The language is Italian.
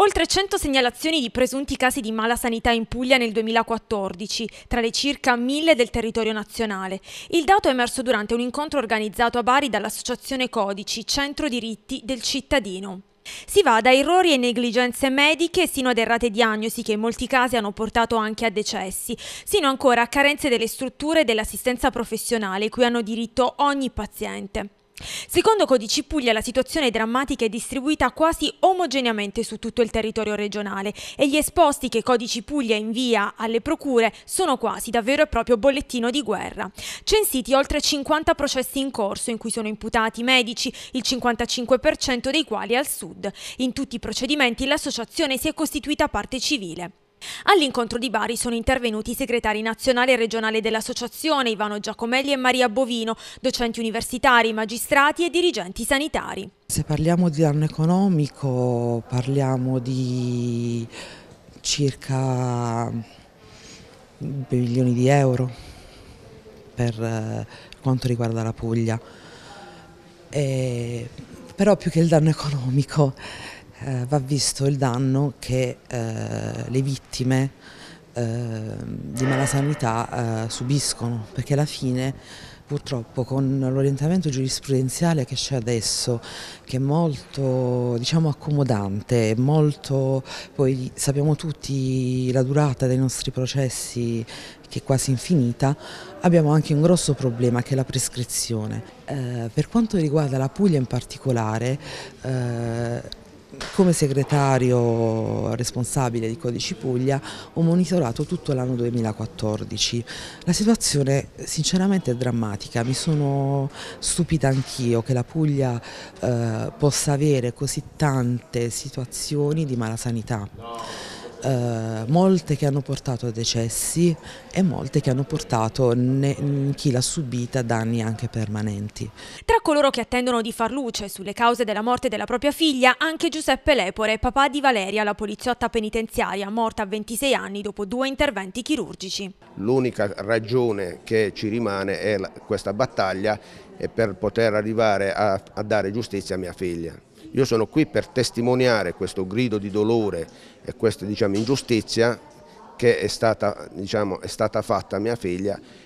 Oltre 100 segnalazioni di presunti casi di mala sanità in Puglia nel 2014, tra le circa 1000 del territorio nazionale. Il dato è emerso durante un incontro organizzato a Bari dall'Associazione Codici, Centro Diritti del Cittadino. Si va da errori e negligenze mediche sino ad errate diagnosi che in molti casi hanno portato anche a decessi, sino ancora a carenze delle strutture e dell'assistenza professionale cui hanno diritto ogni paziente. Secondo Codici Puglia la situazione drammatica è distribuita quasi omogeneamente su tutto il territorio regionale e gli esposti che Codici Puglia invia alle procure sono quasi davvero vero e proprio bollettino di guerra. Censiti oltre 50 processi in corso in cui sono imputati medici, il 55% dei quali al sud. In tutti i procedimenti l'associazione si è costituita parte civile. All'incontro di Bari sono intervenuti i segretari nazionale e regionale dell'associazione Ivano Giacomelli e Maria Bovino, docenti universitari, magistrati e dirigenti sanitari. Se parliamo di danno economico parliamo di circa 2 milioni di euro per eh, quanto riguarda la Puglia, e, però più che il danno economico eh, va visto il danno che eh, le vittime eh, di malasanità eh, subiscono, perché alla fine purtroppo con l'orientamento giurisprudenziale che c'è adesso, che è molto diciamo, accomodante, molto, poi sappiamo tutti la durata dei nostri processi che è quasi infinita, abbiamo anche un grosso problema che è la prescrizione. Eh, per quanto riguarda la Puglia in particolare, eh, come segretario responsabile di Codici Puglia ho monitorato tutto l'anno 2014. La situazione sinceramente è drammatica, mi sono stupita anch'io che la Puglia eh, possa avere così tante situazioni di malasanità. No eh, molte che hanno portato a decessi e molte che hanno portato ne, mm, chi l'ha subita danni anche permanenti. Tra coloro che attendono di far luce sulle cause della morte della propria figlia anche Giuseppe Lepore, papà di Valeria, la poliziotta penitenziaria, morta a 26 anni dopo due interventi chirurgici. L'unica ragione che ci rimane è questa battaglia per poter arrivare a, a dare giustizia a mia figlia. Io sono qui per testimoniare questo grido di dolore e questa diciamo, ingiustizia che è stata, diciamo, è stata fatta a mia figlia